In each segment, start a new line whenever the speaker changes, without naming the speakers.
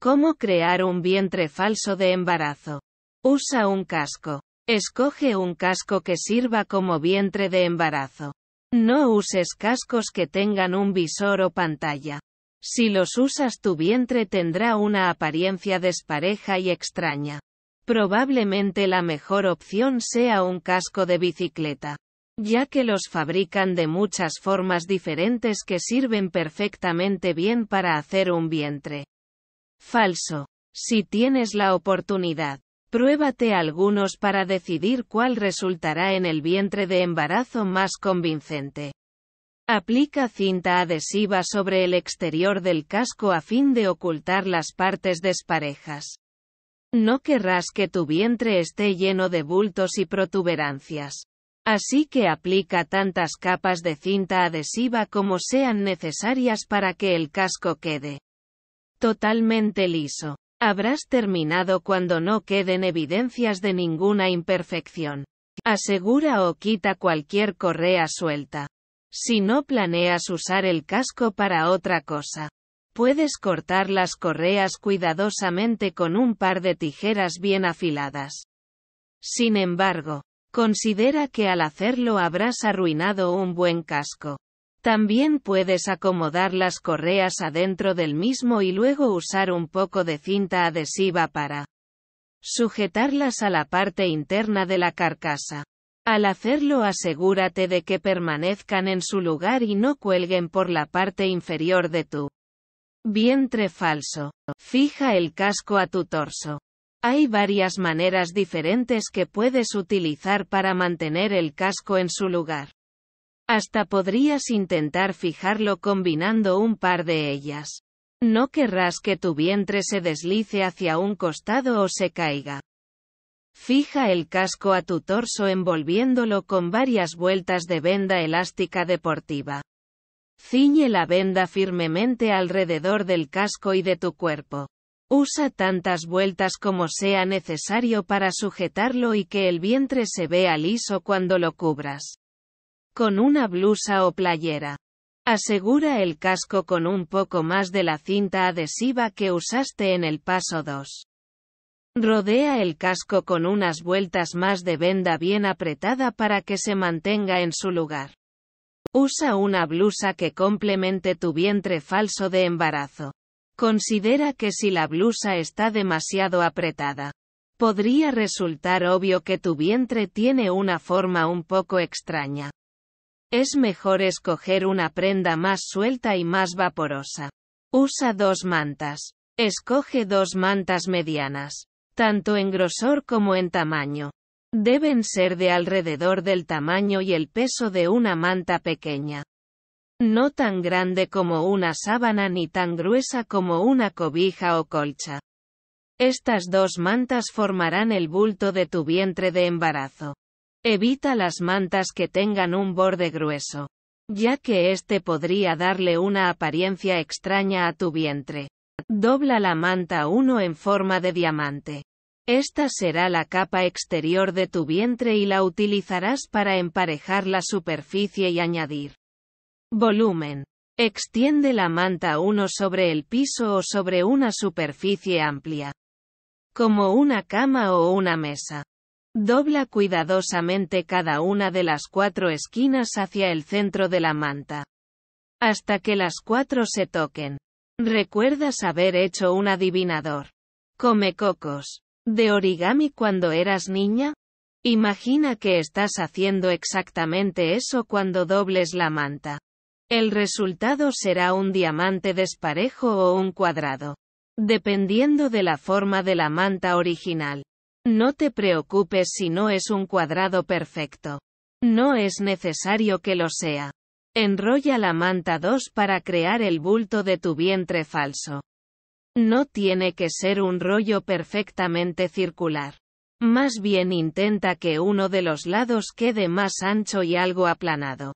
Cómo crear un vientre falso de embarazo. Usa un casco. Escoge un casco que sirva como vientre de embarazo. No uses cascos que tengan un visor o pantalla. Si los usas tu vientre tendrá una apariencia despareja y extraña. Probablemente la mejor opción sea un casco de bicicleta. Ya que los fabrican de muchas formas diferentes que sirven perfectamente bien para hacer un vientre. Falso. Si tienes la oportunidad, pruébate algunos para decidir cuál resultará en el vientre de embarazo más convincente. Aplica cinta adhesiva sobre el exterior del casco a fin de ocultar las partes desparejas. No querrás que tu vientre esté lleno de bultos y protuberancias. Así que aplica tantas capas de cinta adhesiva como sean necesarias para que el casco quede Totalmente liso. Habrás terminado cuando no queden evidencias de ninguna imperfección. Asegura o quita cualquier correa suelta. Si no planeas usar el casco para otra cosa, puedes cortar las correas cuidadosamente con un par de tijeras bien afiladas. Sin embargo, considera que al hacerlo habrás arruinado un buen casco. También puedes acomodar las correas adentro del mismo y luego usar un poco de cinta adhesiva para sujetarlas a la parte interna de la carcasa. Al hacerlo asegúrate de que permanezcan en su lugar y no cuelguen por la parte inferior de tu vientre falso. Fija el casco a tu torso. Hay varias maneras diferentes que puedes utilizar para mantener el casco en su lugar. Hasta podrías intentar fijarlo combinando un par de ellas. No querrás que tu vientre se deslice hacia un costado o se caiga. Fija el casco a tu torso envolviéndolo con varias vueltas de venda elástica deportiva. Ciñe la venda firmemente alrededor del casco y de tu cuerpo. Usa tantas vueltas como sea necesario para sujetarlo y que el vientre se vea liso cuando lo cubras con una blusa o playera. Asegura el casco con un poco más de la cinta adhesiva que usaste en el paso 2. Rodea el casco con unas vueltas más de venda bien apretada para que se mantenga en su lugar. Usa una blusa que complemente tu vientre falso de embarazo. Considera que si la blusa está demasiado apretada, podría resultar obvio que tu vientre tiene una forma un poco extraña. Es mejor escoger una prenda más suelta y más vaporosa. Usa dos mantas. Escoge dos mantas medianas, tanto en grosor como en tamaño. Deben ser de alrededor del tamaño y el peso de una manta pequeña. No tan grande como una sábana ni tan gruesa como una cobija o colcha. Estas dos mantas formarán el bulto de tu vientre de embarazo. Evita las mantas que tengan un borde grueso, ya que este podría darle una apariencia extraña a tu vientre. Dobla la manta 1 en forma de diamante. Esta será la capa exterior de tu vientre y la utilizarás para emparejar la superficie y añadir volumen. Extiende la manta 1 sobre el piso o sobre una superficie amplia, como una cama o una mesa. Dobla cuidadosamente cada una de las cuatro esquinas hacia el centro de la manta. Hasta que las cuatro se toquen. Recuerdas haber hecho un adivinador. Come cocos. De origami cuando eras niña? Imagina que estás haciendo exactamente eso cuando dobles la manta. El resultado será un diamante desparejo o un cuadrado, dependiendo de la forma de la manta original. No te preocupes si no es un cuadrado perfecto. No es necesario que lo sea. Enrolla la manta 2 para crear el bulto de tu vientre falso. No tiene que ser un rollo perfectamente circular. Más bien intenta que uno de los lados quede más ancho y algo aplanado.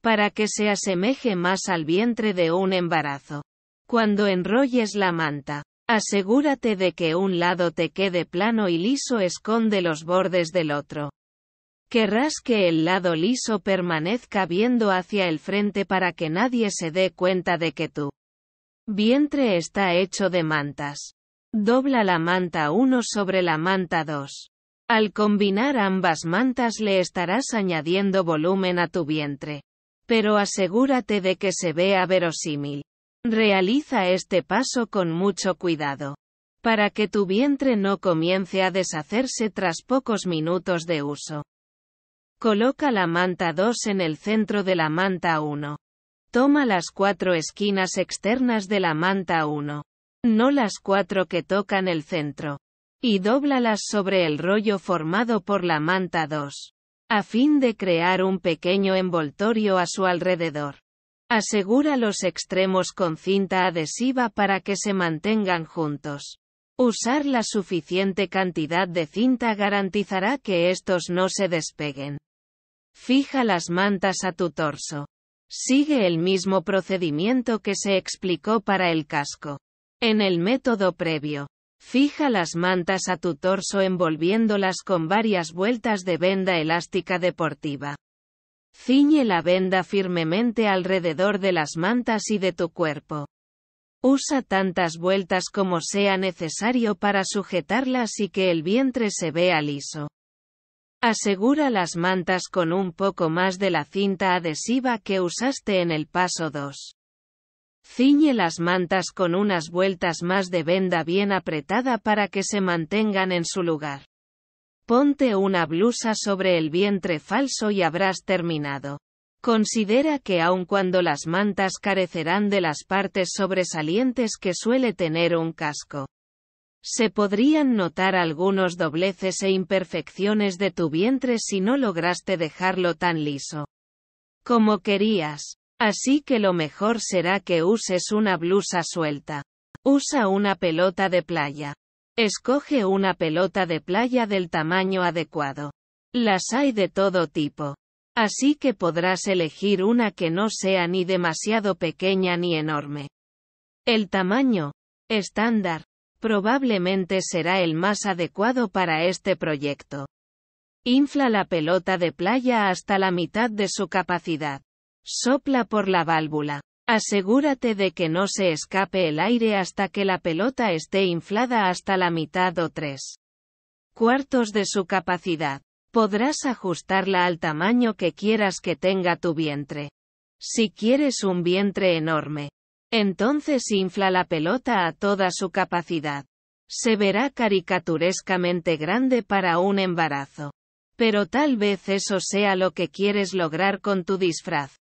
Para que se asemeje más al vientre de un embarazo. Cuando enrolles la manta, Asegúrate de que un lado te quede plano y liso esconde los bordes del otro. Querrás que el lado liso permanezca viendo hacia el frente para que nadie se dé cuenta de que tu vientre está hecho de mantas. Dobla la manta 1 sobre la manta 2. Al combinar ambas mantas le estarás añadiendo volumen a tu vientre. Pero asegúrate de que se vea verosímil. Realiza este paso con mucho cuidado. Para que tu vientre no comience a deshacerse tras pocos minutos de uso. Coloca la manta 2 en el centro de la manta 1. Toma las cuatro esquinas externas de la manta 1. No las cuatro que tocan el centro. Y dóblalas sobre el rollo formado por la manta 2. A fin de crear un pequeño envoltorio a su alrededor. Asegura los extremos con cinta adhesiva para que se mantengan juntos. Usar la suficiente cantidad de cinta garantizará que estos no se despeguen. Fija las mantas a tu torso. Sigue el mismo procedimiento que se explicó para el casco. En el método previo, fija las mantas a tu torso envolviéndolas con varias vueltas de venda elástica deportiva. Ciñe la venda firmemente alrededor de las mantas y de tu cuerpo. Usa tantas vueltas como sea necesario para sujetarlas y que el vientre se vea liso. Asegura las mantas con un poco más de la cinta adhesiva que usaste en el paso 2. Ciñe las mantas con unas vueltas más de venda bien apretada para que se mantengan en su lugar. Ponte una blusa sobre el vientre falso y habrás terminado. Considera que aun cuando las mantas carecerán de las partes sobresalientes que suele tener un casco, se podrían notar algunos dobleces e imperfecciones de tu vientre si no lograste dejarlo tan liso como querías. Así que lo mejor será que uses una blusa suelta. Usa una pelota de playa. Escoge una pelota de playa del tamaño adecuado. Las hay de todo tipo. Así que podrás elegir una que no sea ni demasiado pequeña ni enorme. El tamaño estándar probablemente será el más adecuado para este proyecto. Infla la pelota de playa hasta la mitad de su capacidad. Sopla por la válvula. Asegúrate de que no se escape el aire hasta que la pelota esté inflada hasta la mitad o tres cuartos de su capacidad. Podrás ajustarla al tamaño que quieras que tenga tu vientre. Si quieres un vientre enorme, entonces infla la pelota a toda su capacidad. Se verá caricaturescamente grande para un embarazo. Pero tal vez eso sea lo que quieres lograr con tu disfraz.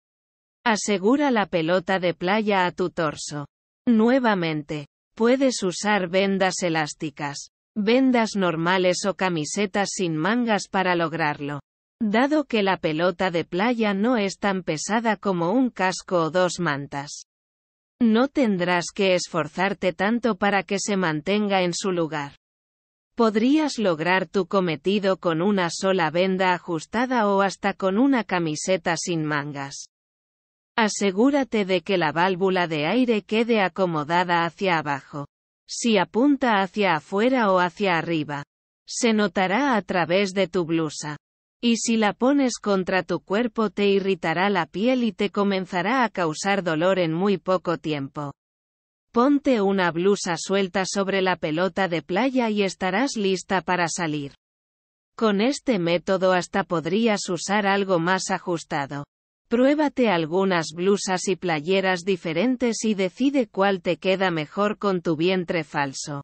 Asegura la pelota de playa a tu torso. Nuevamente, puedes usar vendas elásticas, vendas normales o camisetas sin mangas para lograrlo. Dado que la pelota de playa no es tan pesada como un casco o dos mantas. No tendrás que esforzarte tanto para que se mantenga en su lugar. Podrías lograr tu cometido con una sola venda ajustada o hasta con una camiseta sin mangas. Asegúrate de que la válvula de aire quede acomodada hacia abajo. Si apunta hacia afuera o hacia arriba, se notará a través de tu blusa. Y si la pones contra tu cuerpo te irritará la piel y te comenzará a causar dolor en muy poco tiempo. Ponte una blusa suelta sobre la pelota de playa y estarás lista para salir. Con este método hasta podrías usar algo más ajustado. Pruébate algunas blusas y playeras diferentes y decide cuál te queda mejor con tu vientre falso.